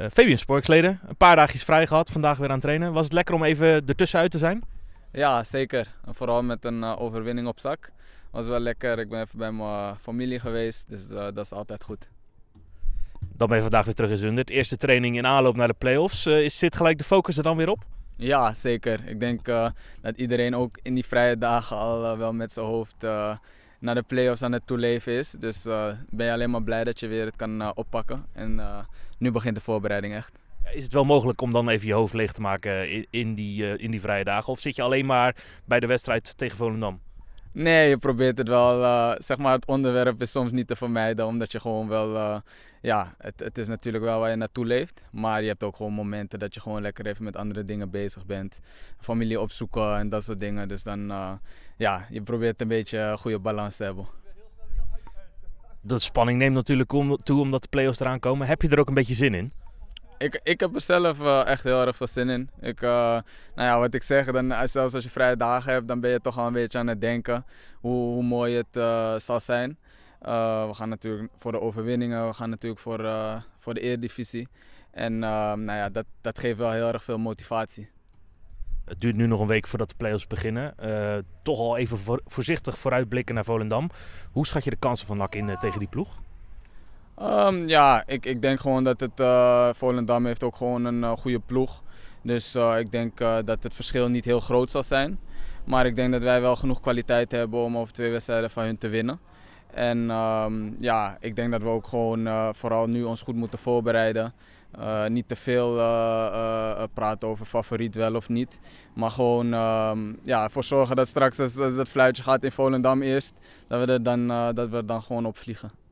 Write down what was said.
Eh, Fabian Sporksleden, een paar dagjes vrij gehad, vandaag weer aan het trainen. Was het lekker om even ertussenuit te zijn? Ja, zeker. Vooral met een eh, overwinning op zak. Was wel lekker. Ik ben even bij mijn eh, familie geweest, dus dat is altijd goed. Dan ben je vandaag weer terug in Zundert. Eerste training in aanloop naar de play-offs. is, zit gelijk de focus er dan weer op? Ja, zeker. Ik denk dat iedereen ook in die vrije dagen al wel met zijn hoofd naar de playoffs aan het toeleven is. Dus eh, ben je alleen maar blij dat je weer het kan eh, oppakken. En eh, nu begint de voorbereiding echt. Is het wel mogelijk om dan even je hoofd leeg te maken in die, in die vrije dagen? Of zit je alleen maar bij de wedstrijd tegen Volendam? Nee, je probeert het wel. Eh, zeg maar, het onderwerp is soms niet te vermijden, omdat je gewoon wel. Eh, ja, het, het, is natuurlijk wel waar je naartoe leeft. Maar je hebt ook gewoon momenten dat je gewoon lekker even met andere dingen bezig bent. Familie opzoeken en dat soort dingen. Dus dan, eh, ja, je probeert een beetje een goede balans te hebben. De spanning neemt natuurlijk toe omdat de play-offs eraan komen. Heb je er ook een beetje zin in? ik, ik heb er zelf eh, echt heel erg veel zin in. Ik, eh, nou ja, wat ik zeg, dan, eh, zelfs als je vrije dagen hebt, dan ben je toch al een beetje aan het denken hoe, hoe mooi het zal zijn. we gaan natuurlijk voor de overwinningen, we gaan natuurlijk voor, voor de eerdivisie. En ehm, nou ja, dat, dat geeft wel heel erg veel motivatie. Het duurt nu nog een week voordat de play-offs beginnen. toch al even voorzichtig vooruitblikken naar Volendam. Hoe schat je de kansen van NAC in tegen die ploeg? Ehm, ja, ik, ik denk gewoon dat het eh, Volendam heeft ook gewoon een eh, goede ploeg. Dus eh, ik denk dat het verschil niet heel groot zal zijn. Maar ik denk dat wij wel genoeg kwaliteit hebben om over twee wedstrijden van hun te winnen. En ehm, ja, ik denk dat we ook gewoon vooral nu ons goed moeten voorbereiden. niet te veel praten over favoriet wel of niet. Maar gewoon ehm, ja, ervoor zorgen dat straks als, het fluitje gaat in Volendam eerst, dat we er dan, dat we er dan gewoon op vliegen.